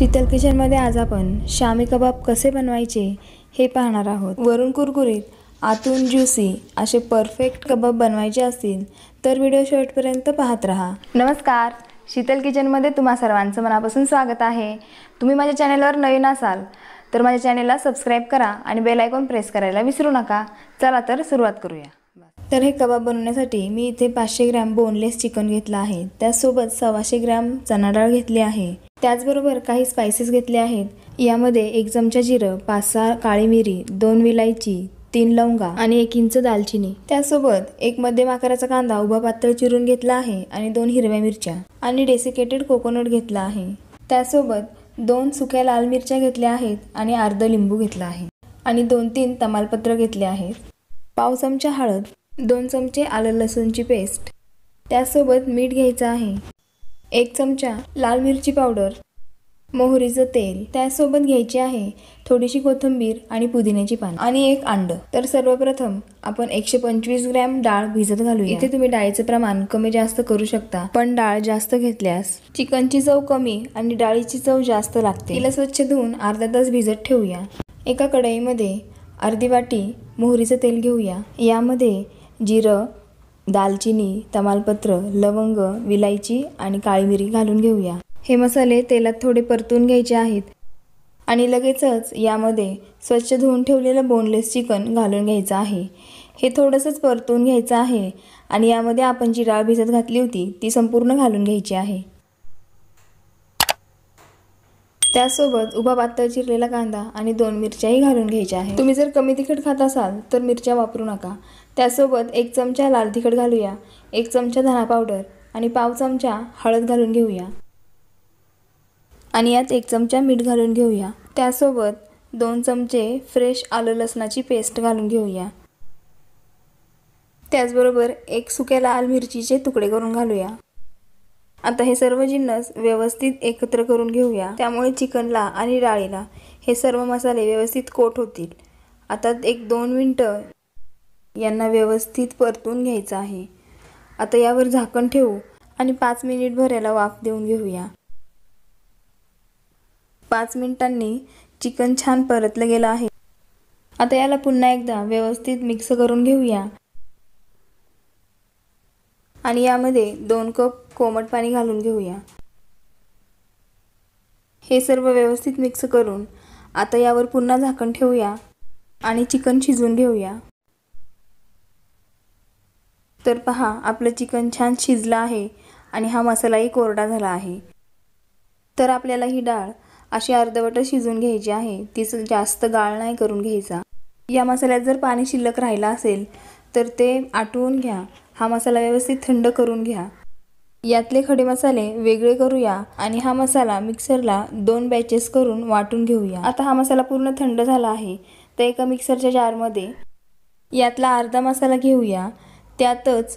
शीतल किचनमध्ये आज आपण शामी कबाब कसे बनवायचे हे पाहणार आहोत वरून कुरकुरीत आतून ज्युसी असे परफेक्ट कबाब बनवायचे असतील तर व्हिडिओ शेवटपर्यंत पाहत राहा नमस्कार शीतल किचनमध्ये तुम्हा सर्वांचं मनापासून स्वागत आहे तुम्ही माझ्या चॅनेलवर नवीन असाल तर माझ्या चॅनेलला सबस्क्राईब करा आणि बेल आयकॉन प्रेस करायला विसरू नका चला तर सुरुवात करूया तर हे कबाब बनवण्यासाठी मी इथे पाचशे ग्रॅम बोनलेस चिकन घेतलं आहे त्यासोबत सव्वाशे ग्रॅम चणा डाळ घेतली आहे त्याचबरोबर काही स्पायसेस घेतले आहेत यामध्ये एक चमचा जिरं पाच सहा काळी मिरी दोन विलायची तीन लवंगा आणि एक इंच दालचिनी त्यासोबत एक मध्यम आकाराचा कांदा उभा पातळ चिरून घेतला आहे आणि दोन हिरव्या मिरच्या आणि डेसिकेटेड कोकोनट घेतला आहे त्यासोबत दोन सुक्या लाल मिरच्या घेतल्या आहेत आणि अर्ध लिंबू घेतला आहे आणि दोन तीन तमालपत्र घेतले आहेत पाव चमचा हळद दोन चमचे आलं लसूणची पेस्ट त्यासोबत मीठ घ्यायचं आहे एक चमचा लाल मिरची पावडर मोहरीचं तेल त्यासोबत घ्यायची आहे थोडीशी कोथिंबीर आणि पुदिन्याची पान आणि एक अंड तर सर्वप्रथम आपण एकशे पंचवीस ग्रॅम डाळ भिजत घालू इथे तुम्ही डाळीचं प्रमाण कमी जास्त करू शकता पण डाळ जास्त घेतल्यास चिकनची चव कमी आणि डाळीची चव जास्त लागते तिला स्वच्छ धुवून अर्धा तास भिजत ठेवूया एका कढईमध्ये अर्धी वाटी मोहरीचं तेल घेऊया यामध्ये जिरं दालचिनी तमालपत्र लवंग विलायची आणि काळी मिरी घालून घेऊया हे मसाले तेलात थोडे परतून घ्यायचे आहेत आणि लगेचच यामध्ये स्वच्छ धुवून ठेवलेलं बोनलेस चिकन घालून घ्यायचं आहे हे थोडंसंच परतून घ्यायचं आहे आणि यामध्ये आपण जी डाळ भिजत घातली होती ती संपूर्ण घालून घ्यायची आहे त्यासोबत उभा पातळ चिरलेला कांदा आणि दोन मिरच्याही घालून घ्यायच्या आहे तुम्ही जर कमी तिखट खात असाल तर मिरच्या वापरू नका त्यासोबत एक चमचा लाल तिखट घालूया एक चमचा धना पावडर आणि पाव चमचा हळद घालून घेऊया आणि यात एक चमचा मीठ घालून घेऊया त्यासोबत दोन चमचे फ्रेश आलं लसणाची पेस्ट घालून घेऊया त्याचबरोबर एक सुक्या लाल मिरचीचे तुकडे करून घालूया आता हे सर्व जिन्नस व्यवस्थित एकत्र करून घेऊया त्यामुळे चिकनला आणि डाळीला हे सर्व मसाले व्यवस्थित कोट होतील आता एक दोन मिनटं यांना व्यवस्थित परतून घ्यायचं आहे आता यावर झाकण ठेवू आणि पाच मिनिट भर याला वाफ देऊन घेऊया पाच मिनिटांनी चिकन छान परतलं गेलं आहे आता याला पुन्हा एकदा व्यवस्थित मिक्स करून घेऊया आणि यामध्ये दोन कप कोमट पाणी घालून घेऊया हे सर्व व्यवस्थित मिक्स करून आता यावर पुन्हा झाकण ठेवूया आणि चिकन शिजवून घेऊया तर पहा आपलं चिकन छान शिजलं आहे आणि हा मसालाही कोरडा झाला आहे तर आपल्याला ही डाळ अशी अर्धवट शिजवून घ्यायची आहे ती जास्त गाळ नाही करून घ्यायचा या मसाल्यात जर पाणी शिल्लक राहिलं असेल तर ते आटवून घ्या हा मसाला व्यवस्थित थंड करून घ्या यातले खडे मसाले वेगळे करूया आणि हा मसाला मिक्सरला दोन बॅचेस करून वाटून घेऊया आता हा मसाला पूर्ण थंड झाला आहे तर एका मिक्सरच्या जारमध्ये यातला अर्धा मसाला घेऊया त्यातच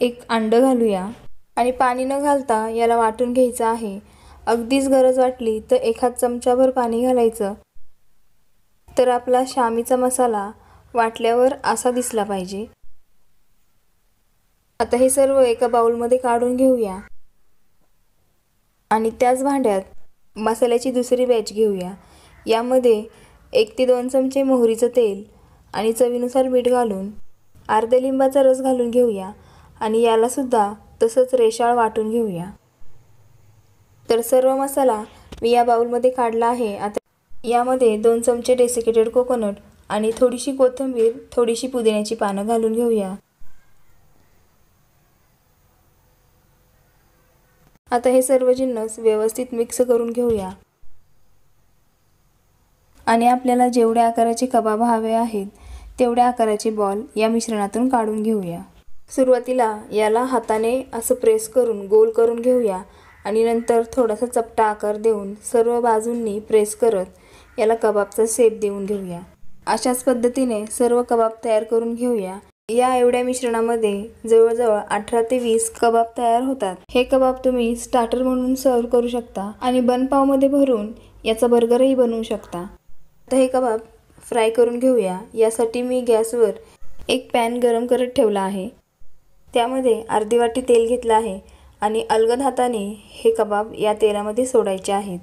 एक अंडं घालूया आणि पाणी न घालता याला वाटून घ्यायचं आहे अगदीच गरज वाटली तर एखाद चमचाभर पाणी घालायचं तर आपला शामीचा मसाला वाटल्यावर असा दिसला पाहिजे आता हे सर्व एका बाउलमध्ये काढून घेऊया आणि त्याच भांड्यात मसाल्याची दुसरी बॅच घेऊया यामध्ये एक ते दोन चमचे मोहरीचं तेल आणि चवीनुसार मीठ घालून अर्ध्या लिंबाचा रस घालून घेऊया आणि यालासुद्धा तसंच रेशाळ वाटून घेऊया तर सर्व मसाला मी या बाउलमध्ये काढला आहे आता यामध्ये दोन चमचे डेसिकेटेड कोकोनट आणि थोडीशी कोथिंबीर थोडीशी पुदिन्याची पानं घालून घेऊया आता हे सर्व जिन्नस व्यवस्थित मिक्स करून घेऊया आणि आपल्याला जेवढ्या आकाराचे कबाब हवे आहेत तेवढ्या आकाराचे बॉल या मिश्रणातून काढून घेऊया सुरुवातीला याला हाताने असं प्रेस करून गोल करून घेऊया आणि नंतर थोडासा चपटा आकार देऊन सर्व बाजूंनी प्रेस करत याला कबाबचा शेप देऊन घेऊया अशाच पद्धतीने सर्व कबाब तयार करून घेऊया या एवढ्या मिश्रणामध्ये जवळजवळ अठरा ते वीस कबाब तयार होतात हे कबाब तुम्ही स्टार्टर म्हणून सर्व करू शकता आणि बनपावमध्ये भरून याचा बर्गरही बनवू शकता आता हे कबाब फ्राय करून घेऊया यासाठी मी गॅसवर एक पॅन गरम करत ठेवला आहे त्यामध्ये अर्धी वाटी तेल घेतलं आहे आणि अलगद हाताने हे कबाब या तेलामध्ये सोडायचे आहेत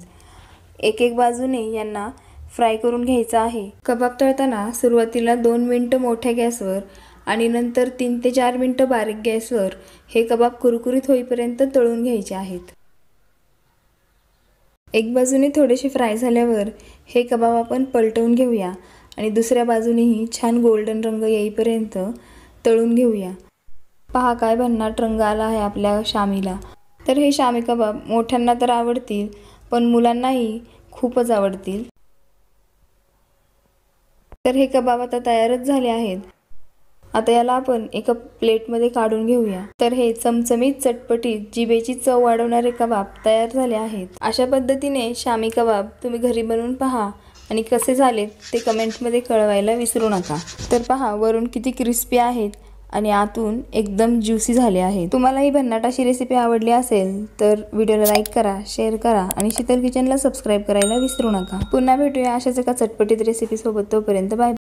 एक एक बाजूने यांना फ्राय करून घ्यायचं आहे कबाब तळताना सुरुवातीला दोन मिनटं मोठ्या गॅसवर आणि नंतर तीन ते चार मिनटं बारीक गॅसवर हे कबाब कुरकुरीत होईपर्यंत तळून घ्यायचे आहेत एक बाजूने थोडेसे फ्राय झाल्यावर हे कबाब आपण पलटवून घेऊया आणि दुसऱ्या बाजूनेही छान गोल्डन रंग येईपर्यंत तळून घेऊया पहा काय भन्नाट रंग आला आहे आपल्या शामीला तर हे शामी कबाब मोठ्यांना तर आवडतील पण मुलांनाही खूपच आवडतील तर हे कबाब आता तयारच झाले आहेत आता याला आपण एका प्लेटमध्ये काढून घेऊया तर हे चमचमीत चटपटीत जिबेची चव वाढवणारे कबाब तयार झाले आहेत अशा पद्धतीने शामी कबाब तुम्ही घरी बनवून पहा आणि कसे झालेत ते कमेंटमध्ये कळवायला विसरू नका तर पहा वरून किती क्रिस्पी आहेत आणि आतून एकदम ज्युसी झाले आहे तुम्हाला ही भन्नाटाशी रेसिपी आवडली असेल तर व्हिडिओला लाईक करा शेअर करा आणि शीतल किचनला सबस्क्राईब करायला विसरू नका पुन्हा भेटूया अशाच एका चटपटीत रेसिपीसोबत तोपर्यंत बाय